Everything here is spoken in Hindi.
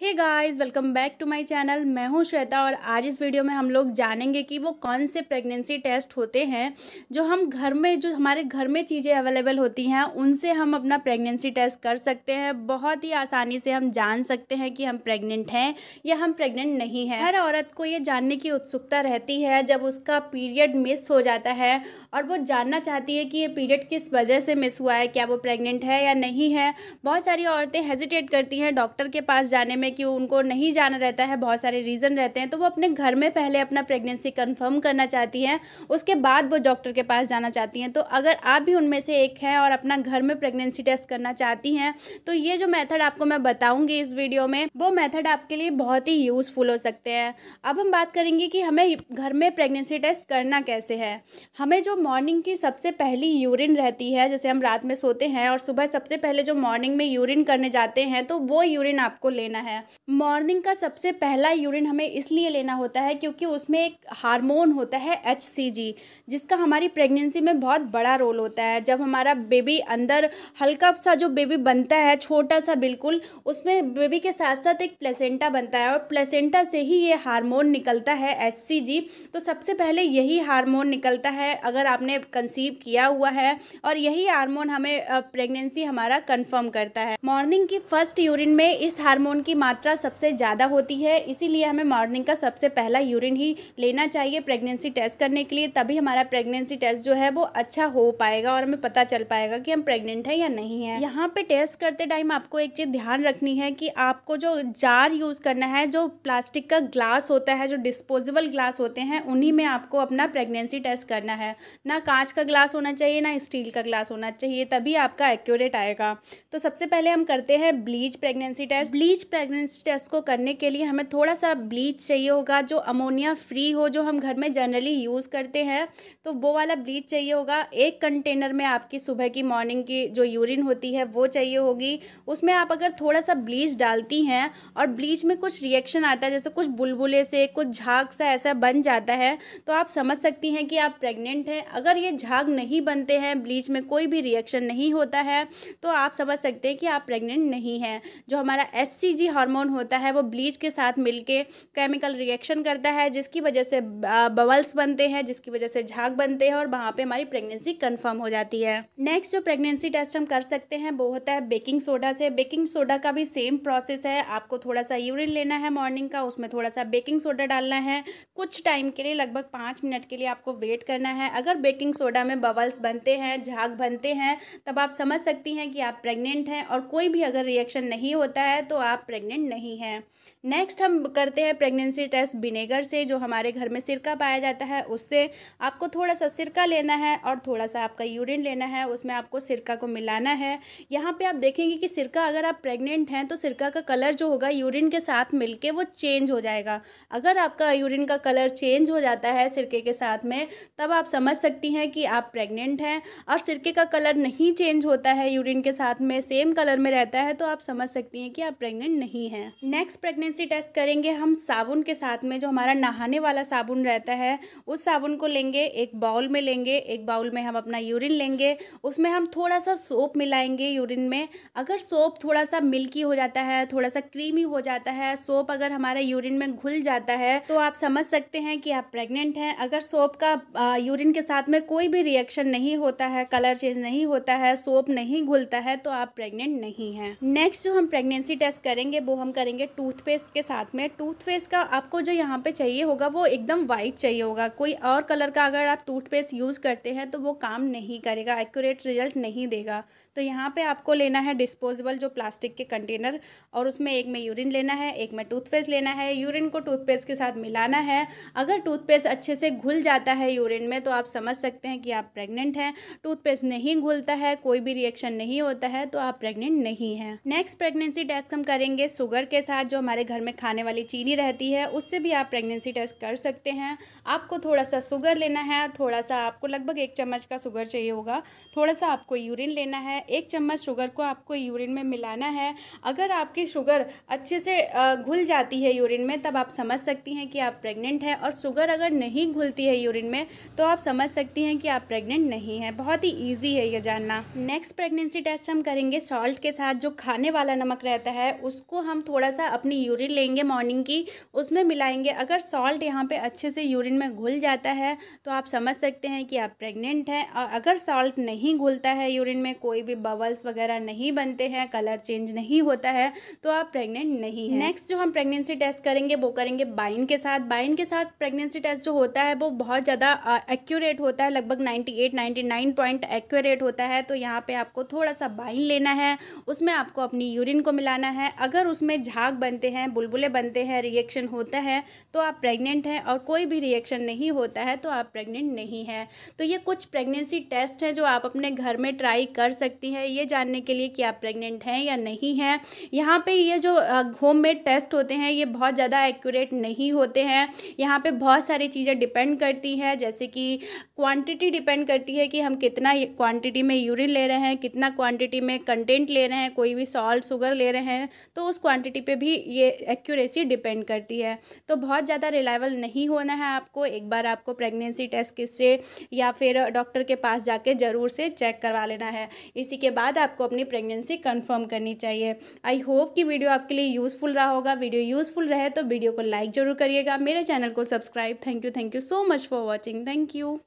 hey guys welcome back to my channel मैं हूं श्वेता और आज इस वीडियो में हम लोग जानेंगे कि वो कौन से प्रेगनेंसी टेस्ट होते हैं जो हम घर में जो हमारे घर में चीज़ें अवेलेबल होती हैं उनसे हम अपना प्रेगनेंसी टेस्ट कर सकते हैं बहुत ही आसानी से हम जान सकते हैं कि हम प्रेग्नेंट हैं या हम प्रेग्नेंट नहीं हैं हर औरत को ये जानने की उत्सुकता रहती है जब उसका पीरियड मिस हो जाता है और वो जानना चाहती है कि ये पीरियड किस वजह से मिस हुआ है क्या वो प्रेगनेंट है या नहीं है बहुत सारी औरतें हेजिटेट करती हैं डॉक्टर के पास जाने में में कि उनको नहीं जाना रहता है बहुत सारे रीज़न रहते हैं तो वो अपने घर में पहले अपना प्रेगनेंसी कन्फर्म करना चाहती हैं उसके बाद वो डॉक्टर के पास जाना चाहती हैं तो अगर आप भी उनमें से एक हैं और अपना घर में प्रेगनेंसी टेस्ट करना चाहती हैं तो ये जो मेथड आपको मैं बताऊँगी इस वीडियो में वो मेथड आपके लिए बहुत ही यूज़फुल हो सकते हैं अब हम बात करेंगे कि हमें घर में प्रेगनेंसी टेस्ट करना कैसे है हमें जो मॉर्निंग की सबसे पहली यूरिन रहती है जैसे हम रात में सोते हैं और सुबह सबसे पहले जो मॉर्निंग में यूरिन करने जाते हैं तो वो यूरिन आपको लेना है है मॉर्निंग का सबसे पहला यूरिन हमें इसलिए लेना होता है क्योंकि उसमें एक हार्मोन होता है एच जिसका हमारी प्रेगनेंसी में बहुत बड़ा रोल होता है जब हमारा बेबी अंदर हल्का सा जो बेबी बनता है छोटा सा बिल्कुल उसमें बेबी के साथ साथ एक प्लेसेंटा बनता है और प्लेसेंटा से ही ये हार्मोन निकलता है एच तो सबसे पहले यही हार्मोन निकलता है अगर आपने कंसीव किया हुआ है और यही हार्मोन हमें प्रेगनेंसी हमारा कंफर्म करता है मॉर्निंग की फर्स्ट यूरिन में इस हार्मोन की मात्रा सबसे ज़्यादा होती है इसीलिए हमें मॉर्निंग का सबसे पहला यूरिन ही लेना चाहिए प्रेगनेंसी टेस्ट करने के लिए तभी हमारा प्रेगनेंसी टेस्ट जो है वो अच्छा हो पाएगा और हमें पता चल पाएगा कि हम प्रेग्नेंट हैं या नहीं है यहाँ पर टेस्ट करते टाइम आपको एक चीज़ ध्यान रखनी है कि आपको जो जार यूज़ करना है जो प्लास्टिक का ग्लास होता है जो डिस्पोजेबल ग्लास होते हैं उन्हीं में आपको अपना प्रेगनेंसी टेस्ट करना है ना कांच का ग्लास होना चाहिए ना स्टील का ग्लास होना चाहिए तभी आपका एक्यूरेट आएगा तो सबसे पहले हम करते हैं bleach pregnancy test bleach pregnancy pregnancy test को करने के लिए हमें थोड़ा सा ब्लीच चाहिए होगा जो अमोनिया फ्री हो जो हम घर में जनरली यूज़ करते हैं तो वो वाला ब्लीच चाहिए होगा एक कंटेनर में आपकी सुबह की मॉर्निंग की जो यूरिन होती है वो चाहिए होगी उसमें आप अगर थोड़ा सा ब्लीच डालती हैं और ब्लीच में कुछ रिएक्शन आता है जैसे कुछ बुलबुले से कुछ झाग सा ऐसा बन जाता है तो आप समझ सकती हैं कि आप प्रेगनेंट हैं अगर ये झाग नहीं बनते हैं ब्लीच में कोई भी रिएक्शन नहीं होता है तो आप समझ सकते हैं कि आप प्रेगनेंट नहीं हैं जो हमारा एस सी जी हार्मोन होता है वो ब्लीच के साथ मिलके केमिकल रिएक्शन करता है जिसकी वजह से बबल्स बनते हैं जिसकी वजह से झाग बनते हैं और वहाँ पे हमारी प्रेगनेंसी कंफर्म हो जाती है नेक्स्ट जो प्रेगनेंसी टेस्ट हम कर सकते हैं वो होता है बेकिंग सोडा से बेकिंग सोडा का भी सेम प्रोसेस है आपको थोड़ा सा यूरिन लेना है मॉर्निंग का उसमें थोड़ा सा बेकिंग सोडा डालना है कुछ टाइम के लिए लगभग पाँच मिनट के लिए आपको वेट करना है अगर बेकिंग सोडा में बबल्स बनते हैं झाग बनते हैं तब आप समझ सकती हैं कि आप प्रेग्नेंट हैं और कोई भी अगर रिएक्शन नहीं होता है तो आप प्रेगनेंट परमानेंट नहीं है नेक्स्ट हम करते हैं प्रेगनेंसी टेस्ट विनेगर से जो हमारे घर में सिरका पाया जाता है उससे आपको थोड़ा सा सिरका लेना है और थोड़ा सा आपका यूरिन लेना है उसमें आपको सिरका को मिलाना है यहाँ पे आप देखेंगे कि सिरका अगर आप प्रेग्नेंट हैं तो सिरका का कलर जो होगा यूरिन के साथ मिल वो चेंज हो जाएगा अगर आपका यूरिन का कलर चेंज हो जाता है सिरके के साथ में तब आप समझ सकती हैं कि आप प्रेगनेंट हैं और सिरके का कलर नहीं चेंज होता है यूरिन के साथ में सेम कलर में रहता है तो आप समझ सकती हैं कि आप प्रेगनेंट नहीं हैं नेक्स्ट प्रेगनेंट सी टेस्ट करेंगे हम साबुन के साथ में जो हमारा नहाने वाला साबुन रहता है उस साबुन को लेंगे एक बाउल में लेंगे एक बाउल में हम अपना यूरिन लेंगे उसमें हम थोड़ा सा सोप मिलाएंगे यूरिन में अगर सोप थोड़ा सा मिल्की हो जाता है थोड़ा सा क्रीमी हो जाता है सोप अगर हमारे यूरिन में घुल जाता है तो आप समझ सकते हैं कि आप प्रेग्नेंट हैं अगर सोप का यूरिन के साथ में कोई भी रिएक्शन नहीं होता है कलर चेंज नहीं होता है सोप नहीं घुलता है तो आप प्रेग्नेंट नहीं है नेक्स्ट जो हम प्रेगनेंसी टेस्ट करेंगे वो हम करेंगे टूथपेस्ट टूथपेस्ट के साथ में टूथपेस्ट का आपको जो यहाँ पे चाहिए होगा वो एकदम वाइट चाहिए होगा कोई और कलर का अगर आप टूथपेस्ट यूज़ करते हैं तो वो काम नहीं करेगा एक्यूरेट रिजल्ट नहीं देगा तो यहाँ पे आपको लेना है डिस्पोजेबल जो प्लास्टिक के कंटेनर और उसमें एक में यूरिन लेना है एक में टूथपेस्ट लेना है यूरिन को टूथपेस्ट के साथ मिलाना है अगर टूथपेस्ट अच्छे से घुल जाता है यूरिन में तो आप समझ सकते हैं कि आप प्रेग्नेंट हैं टूथपेस्ट नहीं घुलता है कोई भी रिएक्शन नहीं होता है तो आप प्रेग्नेंट नहीं हैं नेक्स्ट प्रेगनेंसी टेस्ट हम करेंगे शुगर के साथ जो हमारे घर में खाने वाली चीनी रहती है उससे भी आप प्रेगनेंसी टेस्ट कर सकते हैं आपको थोड़ा सा शुगर लेना है थोड़ा सा आपको लगभग एक चम्मच का शुगर चाहिए होगा थोड़ा सा आपको यूरिन लेना है एक चम्मच शुगर को आपको यूरिन में मिलाना है अगर आपकी शुगर अच्छे से घुल जाती है यूरिन में तब आप समझ सकती हैं कि आप प्रेग्नेंट हैं और शुगर अगर नहीं घुलती है यूरिन में तो आप समझ सकती हैं कि आप प्रेग्नेंट नहीं हैं बहुत ही ईजी है ये जानना नेक्स्ट प्रेगनेंसी टेस्ट हम करेंगे सॉल्ट के साथ जो खाने वाला नमक रहता है उसको हम थोड़ा सा अपनी यूरिन लेंगे मॉर्निंग की उसमें मिलाएंगे अगर सॉल्ट यहाँ पे अच्छे से यूरिन में घुल जाता है तो आप समझ सकते हैं कि आप प्रेग्नेंट हैं और अगर सॉल्ट नहीं घुलता है यूरिन में कोई भी आपके बबल्स वगैरह नहीं बनते हैं कलर चेंज नहीं होता है तो आप प्रेग्नेंट नहीं है नेक्स्ट जो हम प्रेगनेंसी टेस्ट करेंगे वो करेंगे बाइन के साथ बाइन के साथ प्रेगनेंसी टेस्ट जो होता है वो बहुत ज़्यादा एक्यूरेट होता है लगभग नाइन्टी नाइन पॉइंट एक्यूरेट होता है तो यहाँ पे आपको थोड़ा सा बाइन लेना है उसमें आपको अपनी यूरिन को मिलाना है अगर उसमें झाग बनते हैं बुलबुलें बनते हैं रिएक्शन होता है तो आप प्रेग्नेंट हैं और कोई भी रिएक्शन नहीं होता है तो आप प्रेग्नेंट नहीं है तो ये कुछ प्रेगनेंसी टेस्ट हैं जो आप अपने घर में ट्राई कर सकते सकती हैं ये जानने के लिए कि आप प्रेग्नेंट हैं या नहीं हैं यहाँ पे ये जो होम मेड टेस्ट होते हैं ये बहुत ज़्यादा एक्यूरेट नहीं होते हैं यहाँ पे बहुत सारी चीज़ें डिपेंड करती हैं जैसे कि क्वांटिटी डिपेंड करती है कि हम कितना क्वांटिटी में यूरिन ले रहे हैं कितना क्वांटिटी में कंटेंट ले रहे हैं कोई भी सॉल्ट शुगर ले रहे हैं तो उस क्वांटिटी पे भी ये एक्यूरेसी डिपेंड करती है तो बहुत ज़्यादा रिलायबल नहीं होना है आपको एक बार आपको प्रेगनेंसी टेस्ट किससे या फिर डॉक्टर के पास जाके ज़रूर से चेक करवा लेना है इसी इसी के बाद आपको अपनी प्रेगनेंसी कंफर्म करनी चाहिए आई होप कि वीडियो आपके लिए यूज़फुल रहा होगा वीडियो यूज़फुल रहे तो वीडियो को लाइक ज़रूर करिएगा मेरे चैनल को subscribe thank you thank you so much for watching thank you